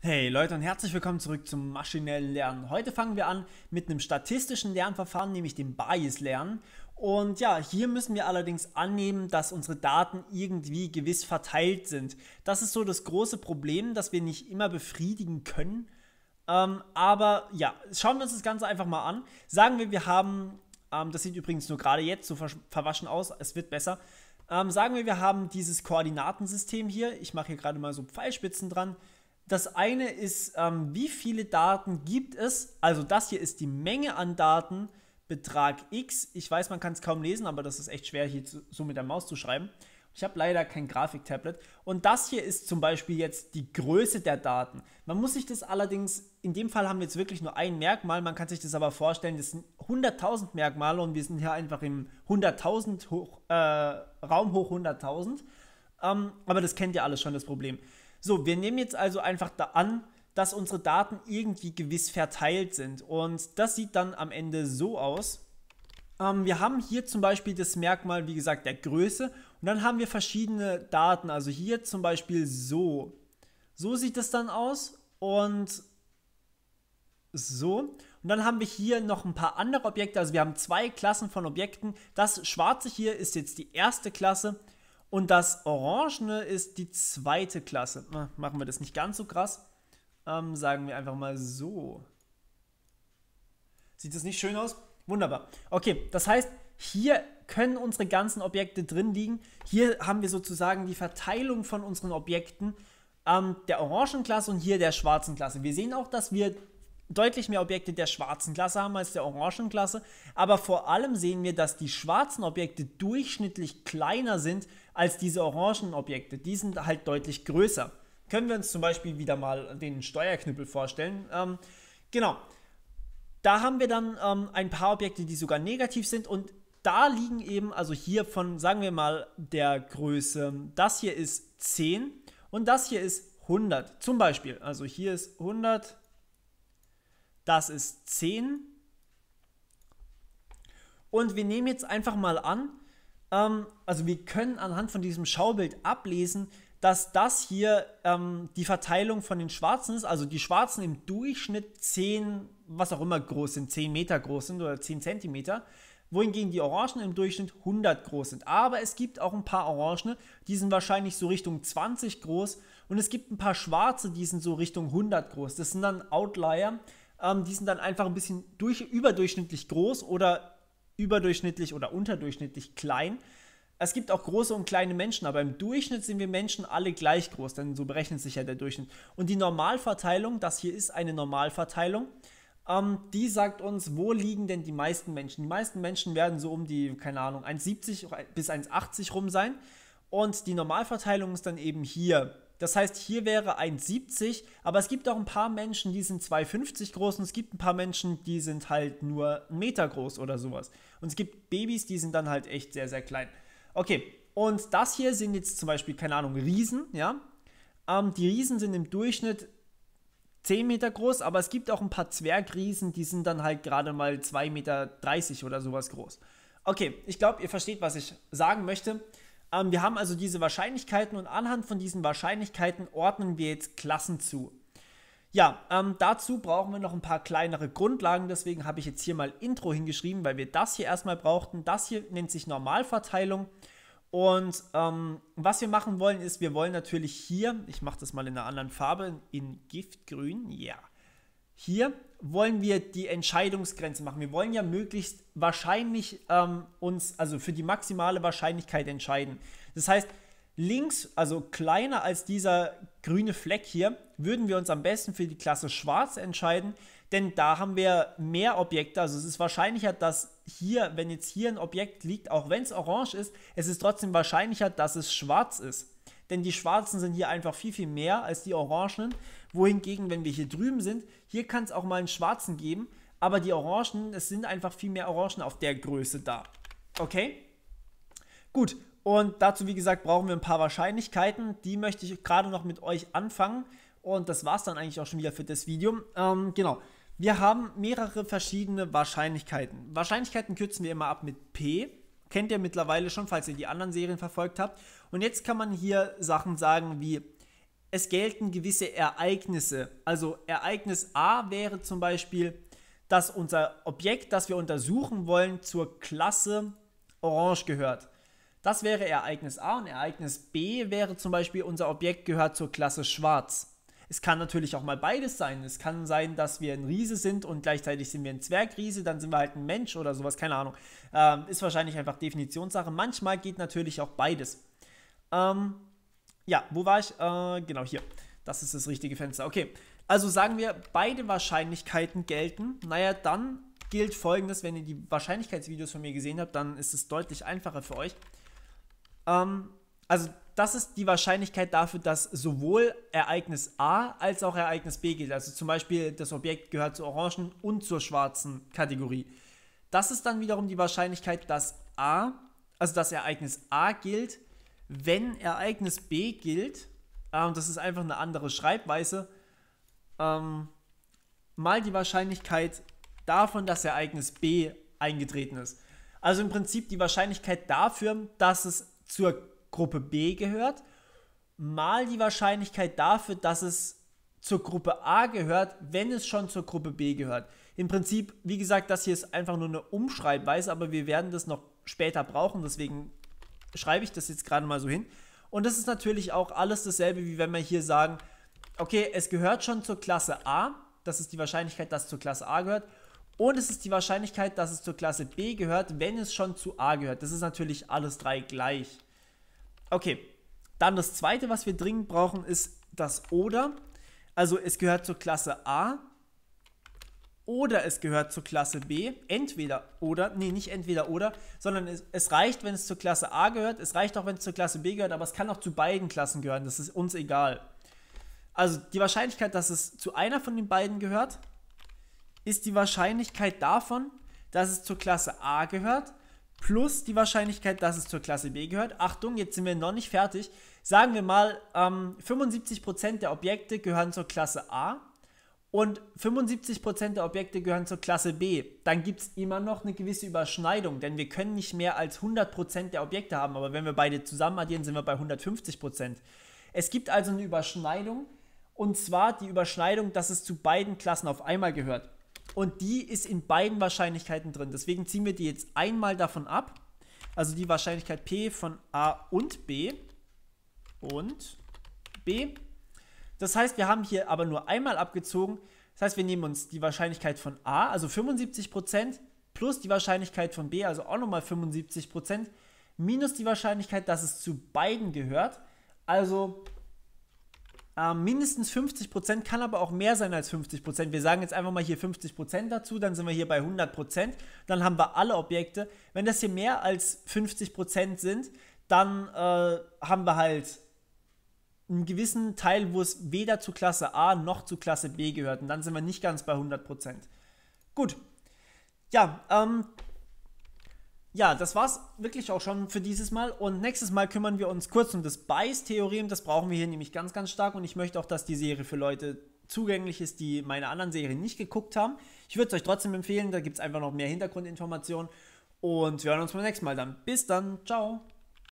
Hey Leute und herzlich willkommen zurück zum maschinellen Lernen. Heute fangen wir an mit einem statistischen Lernverfahren, nämlich dem bias lernen Und ja, hier müssen wir allerdings annehmen, dass unsere Daten irgendwie gewiss verteilt sind. Das ist so das große Problem, dass wir nicht immer befriedigen können. Ähm, aber ja, schauen wir uns das Ganze einfach mal an. Sagen wir, wir haben, ähm, das sieht übrigens nur gerade jetzt so verwaschen aus, es wird besser. Ähm, sagen wir, wir haben dieses Koordinatensystem hier. Ich mache hier gerade mal so Pfeilspitzen dran. Das eine ist, ähm, wie viele Daten gibt es? Also das hier ist die Menge an Daten, Betrag X. Ich weiß, man kann es kaum lesen, aber das ist echt schwer hier zu, so mit der Maus zu schreiben. Ich habe leider kein Grafiktablet. Und das hier ist zum Beispiel jetzt die Größe der Daten. Man muss sich das allerdings, in dem Fall haben wir jetzt wirklich nur ein Merkmal, man kann sich das aber vorstellen, das sind 100.000 Merkmale und wir sind hier einfach im 100.000 hoch, äh, Raum hoch 100.000. Ähm, aber das kennt ihr alles schon, das Problem. So, wir nehmen jetzt also einfach da an, dass unsere Daten irgendwie gewiss verteilt sind. Und das sieht dann am Ende so aus. Ähm, wir haben hier zum Beispiel das Merkmal, wie gesagt, der Größe. Und dann haben wir verschiedene Daten. Also hier zum Beispiel so. So sieht es dann aus. Und so. Und dann haben wir hier noch ein paar andere Objekte. Also wir haben zwei Klassen von Objekten. Das schwarze hier ist jetzt die erste Klasse. Und das Orangene ist die zweite Klasse. Ah, machen wir das nicht ganz so krass. Ähm, sagen wir einfach mal so. Sieht das nicht schön aus? Wunderbar. Okay, das heißt, hier können unsere ganzen Objekte drin liegen. Hier haben wir sozusagen die Verteilung von unseren Objekten ähm, der orangen Klasse und hier der schwarzen Klasse. Wir sehen auch, dass wir deutlich mehr Objekte der schwarzen Klasse haben als der orangen Klasse. Aber vor allem sehen wir, dass die schwarzen Objekte durchschnittlich kleiner sind als diese orangen Objekte. Die sind halt deutlich größer. Können wir uns zum Beispiel wieder mal den Steuerknüppel vorstellen. Ähm, genau. Da haben wir dann ähm, ein paar Objekte, die sogar negativ sind und da liegen eben, also hier von, sagen wir mal, der Größe, das hier ist 10 und das hier ist 100. Zum Beispiel, also hier ist 100, das ist 10. Und wir nehmen jetzt einfach mal an, ähm, also wir können anhand von diesem Schaubild ablesen, dass das hier ähm, die Verteilung von den Schwarzen ist. Also die Schwarzen im Durchschnitt 10, was auch immer groß sind, 10 Meter groß sind oder 10 Zentimeter. Wohingegen die Orangen im Durchschnitt 100 groß sind. Aber es gibt auch ein paar Orangen, die sind wahrscheinlich so Richtung 20 groß. Und es gibt ein paar Schwarze, die sind so Richtung 100 groß. Das sind dann Outlier. Ähm, die sind dann einfach ein bisschen durch, überdurchschnittlich groß oder überdurchschnittlich oder unterdurchschnittlich klein. Es gibt auch große und kleine Menschen, aber im Durchschnitt sind wir Menschen alle gleich groß, denn so berechnet sich ja der Durchschnitt. Und die Normalverteilung, das hier ist eine Normalverteilung, ähm, die sagt uns, wo liegen denn die meisten Menschen? Die meisten Menschen werden so um die, keine Ahnung, 1,70 bis 1,80 rum sein. Und die Normalverteilung ist dann eben hier das heißt, hier wäre 1,70, aber es gibt auch ein paar Menschen, die sind 2,50 groß und es gibt ein paar Menschen, die sind halt nur einen Meter groß oder sowas. Und es gibt Babys, die sind dann halt echt sehr, sehr klein. Okay, und das hier sind jetzt zum Beispiel, keine Ahnung, Riesen, ja. Ähm, die Riesen sind im Durchschnitt 10 Meter groß, aber es gibt auch ein paar Zwergriesen, die sind dann halt gerade mal 2,30 Meter oder sowas groß. Okay, ich glaube, ihr versteht, was ich sagen möchte. Ähm, wir haben also diese Wahrscheinlichkeiten und anhand von diesen Wahrscheinlichkeiten ordnen wir jetzt Klassen zu. Ja, ähm, dazu brauchen wir noch ein paar kleinere Grundlagen, deswegen habe ich jetzt hier mal Intro hingeschrieben, weil wir das hier erstmal brauchten. Das hier nennt sich Normalverteilung. Und ähm, was wir machen wollen, ist, wir wollen natürlich hier, ich mache das mal in einer anderen Farbe, in Giftgrün, ja. Yeah hier wollen wir die Entscheidungsgrenze machen. Wir wollen ja möglichst wahrscheinlich ähm, uns, also für die maximale Wahrscheinlichkeit entscheiden. Das heißt, links, also kleiner als dieser grüne Fleck hier, würden wir uns am besten für die Klasse Schwarz entscheiden, denn da haben wir mehr Objekte. Also es ist wahrscheinlicher, dass hier, wenn jetzt hier ein Objekt liegt, auch wenn es orange ist, es ist trotzdem wahrscheinlicher, dass es schwarz ist denn die Schwarzen sind hier einfach viel, viel mehr als die Orangenen. Wohingegen, wenn wir hier drüben sind, hier kann es auch mal einen Schwarzen geben, aber die Orangen, es sind einfach viel mehr Orangen auf der Größe da. Okay? Gut, und dazu, wie gesagt, brauchen wir ein paar Wahrscheinlichkeiten. Die möchte ich gerade noch mit euch anfangen. Und das war es dann eigentlich auch schon wieder für das Video. Ähm, genau. Wir haben mehrere verschiedene Wahrscheinlichkeiten. Wahrscheinlichkeiten kürzen wir immer ab mit P kennt ihr mittlerweile schon, falls ihr die anderen Serien verfolgt habt. Und jetzt kann man hier Sachen sagen wie, es gelten gewisse Ereignisse. Also Ereignis A wäre zum Beispiel, dass unser Objekt, das wir untersuchen wollen, zur Klasse Orange gehört. Das wäre Ereignis A und Ereignis B wäre zum Beispiel, unser Objekt gehört zur Klasse Schwarz. Es kann natürlich auch mal beides sein. Es kann sein, dass wir ein Riese sind und gleichzeitig sind wir ein Zwergriese, dann sind wir halt ein Mensch oder sowas, keine Ahnung. Ähm, ist wahrscheinlich einfach Definitionssache. Manchmal geht natürlich auch beides. Ähm, ja, wo war ich? Äh, genau hier. Das ist das richtige Fenster. Okay, also sagen wir, beide Wahrscheinlichkeiten gelten. Naja, dann gilt folgendes, wenn ihr die Wahrscheinlichkeitsvideos von mir gesehen habt, dann ist es deutlich einfacher für euch. Ähm, also das ist die Wahrscheinlichkeit dafür, dass sowohl Ereignis A als auch Ereignis B gilt. Also zum Beispiel, das Objekt gehört zur orangen und zur schwarzen Kategorie. Das ist dann wiederum die Wahrscheinlichkeit, dass A, also das Ereignis A gilt, wenn Ereignis B gilt, und ähm, das ist einfach eine andere Schreibweise, ähm, mal die Wahrscheinlichkeit davon, dass Ereignis B eingetreten ist. Also im Prinzip die Wahrscheinlichkeit dafür, dass es zur Gruppe B gehört, mal die Wahrscheinlichkeit dafür, dass es zur Gruppe A gehört, wenn es schon zur Gruppe B gehört. Im Prinzip, wie gesagt, das hier ist einfach nur eine Umschreibweise, aber wir werden das noch später brauchen, deswegen schreibe ich das jetzt gerade mal so hin. Und das ist natürlich auch alles dasselbe, wie wenn wir hier sagen, okay, es gehört schon zur Klasse A, das ist die Wahrscheinlichkeit, dass es zur Klasse A gehört. Und es ist die Wahrscheinlichkeit, dass es zur Klasse B gehört, wenn es schon zu A gehört. Das ist natürlich alles drei gleich. Okay, dann das zweite, was wir dringend brauchen, ist das oder. Also es gehört zur Klasse A oder es gehört zur Klasse B. Entweder oder, nee, nicht entweder oder, sondern es, es, reicht, wenn es zur Klasse A gehört. Es reicht auch, wenn es zur Klasse B gehört, aber es kann auch zu beiden Klassen gehören. Das ist uns egal. Also die Wahrscheinlichkeit, dass es zu einer von den beiden gehört, ist die Wahrscheinlichkeit davon, dass es zur Klasse A gehört plus die Wahrscheinlichkeit, dass es zur Klasse B gehört. Achtung, jetzt sind wir noch nicht fertig. Sagen wir mal, ähm, 75% der Objekte gehören zur Klasse A und 75% der Objekte gehören zur Klasse B. Dann gibt es immer noch eine gewisse Überschneidung, denn wir können nicht mehr als 100% der Objekte haben, aber wenn wir beide zusammen addieren, sind wir bei 150%. Es gibt also eine Überschneidung und zwar die Überschneidung, dass es zu beiden Klassen auf einmal gehört. Und die ist in beiden Wahrscheinlichkeiten drin. Deswegen ziehen wir die jetzt einmal davon ab. Also die Wahrscheinlichkeit P von A und B. Und B. Das heißt, wir haben hier aber nur einmal abgezogen. Das heißt, wir nehmen uns die Wahrscheinlichkeit von A, also 75%, plus die Wahrscheinlichkeit von B, also auch nochmal 75%, minus die Wahrscheinlichkeit, dass es zu beiden gehört. Also ähm, mindestens 50 kann aber auch mehr sein als 50 Wir sagen jetzt einfach mal hier 50 dazu, dann sind wir hier bei 100 dann haben wir alle Objekte. Wenn das hier mehr als 50 sind, dann äh, haben wir halt einen gewissen Teil, wo es weder zu Klasse A noch zu Klasse B gehört. Und dann sind wir nicht ganz bei 100 Gut. Ja, ähm, ja, das war's wirklich auch schon für dieses Mal. Und nächstes Mal kümmern wir uns kurz um das Bias-Theorem. Das brauchen wir hier nämlich ganz, ganz stark. Und ich möchte auch, dass die Serie für Leute zugänglich ist, die meine anderen Serien nicht geguckt haben. Ich würde es euch trotzdem empfehlen. Da gibt es einfach noch mehr Hintergrundinformationen. Und wir hören uns beim nächsten Mal dann. Bis dann. Ciao.